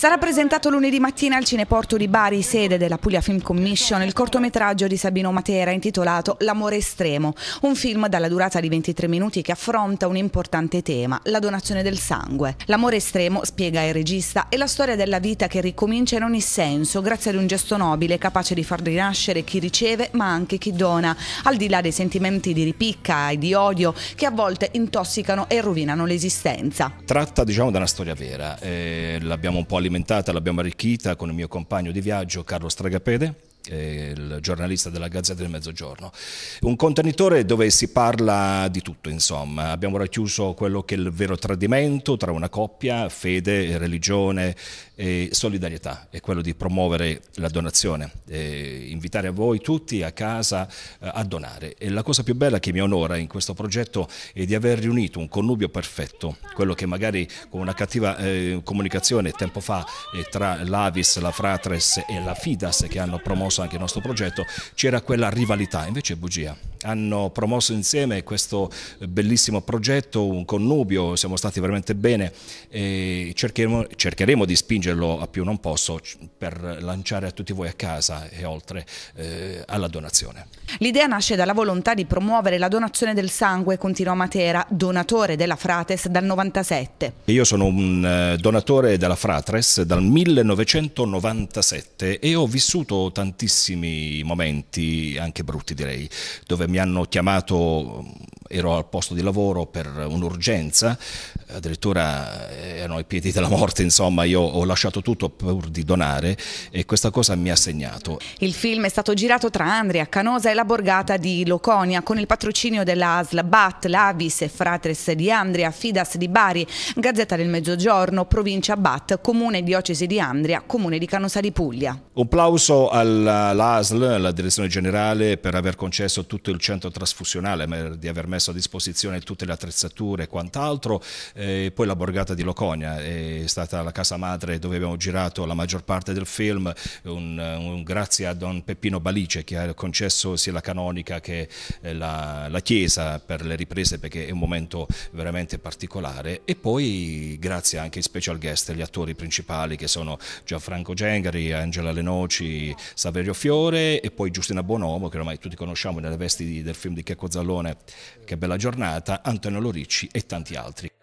Sarà presentato lunedì mattina al Cineporto di Bari, sede della Puglia Film Commission, il cortometraggio di Sabino Matera intitolato L'amore estremo, un film dalla durata di 23 minuti che affronta un importante tema, la donazione del sangue. L'amore estremo, spiega il regista, è la storia della vita che ricomincia in ogni senso grazie ad un gesto nobile capace di far rinascere chi riceve ma anche chi dona, al di là dei sentimenti di ripicca e di odio che a volte intossicano e rovinano l'esistenza. Tratta diciamo da una storia vera, eh, l'abbiamo un po' all'interno alimentata, l'abbiamo arricchita con il mio compagno di viaggio Carlo Stragapede il giornalista della Gazzetta del Mezzogiorno. Un contenitore dove si parla di tutto, insomma. Abbiamo racchiuso quello che è il vero tradimento tra una coppia, fede, religione e solidarietà, è quello di promuovere la donazione, invitare a voi tutti a casa eh, a donare. E la cosa più bella che mi onora in questo progetto è di aver riunito un connubio perfetto, quello che magari con una cattiva eh, comunicazione tempo fa eh, tra l'Avis, la Fratres e la Fidas che hanno promosso anche il nostro progetto, c'era quella rivalità, invece è bugia hanno promosso insieme questo bellissimo progetto, un connubio, siamo stati veramente bene e cercheremo, cercheremo di spingerlo a più non posso per lanciare a tutti voi a casa e oltre eh, alla donazione. L'idea nasce dalla volontà di promuovere la donazione del sangue, continua Matera, donatore della Frates dal 97. Io sono un eh, donatore della Fratres dal 1997 e ho vissuto tantissimi momenti, anche brutti direi, dove mi hanno chiamato ero al posto di lavoro per un'urgenza, addirittura eh, erano i piedi della morte, insomma io ho lasciato tutto pur di donare e questa cosa mi ha segnato. Il film è stato girato tra Andria, Canosa e la borgata di Loconia con il patrocinio della ASL, BAT, l'Avis e Fratres di Andria, Fidas di Bari, Gazzetta del Mezzogiorno, Provincia BAT, Comune Diocesi di Andria, Comune di Canosa di Puglia. Un plauso all'ASL, alla Direzione Generale, per aver concesso tutto il centro trasfusionale, di aver messo messo a disposizione tutte le attrezzature e quant'altro, eh, poi la borgata di Locogna eh, è stata la casa madre dove abbiamo girato la maggior parte del film, un, un grazie a Don Peppino Balice che ha concesso sia la canonica che eh, la, la chiesa per le riprese perché è un momento veramente particolare e poi grazie anche ai special guest, gli attori principali che sono Gianfranco Gengari, Angela Lenoci, Saverio Fiore e poi Giustina Buonomo che ormai tutti conosciamo nelle vesti del film di Checco Zallone che bella giornata, Antonio Loricci e tanti altri.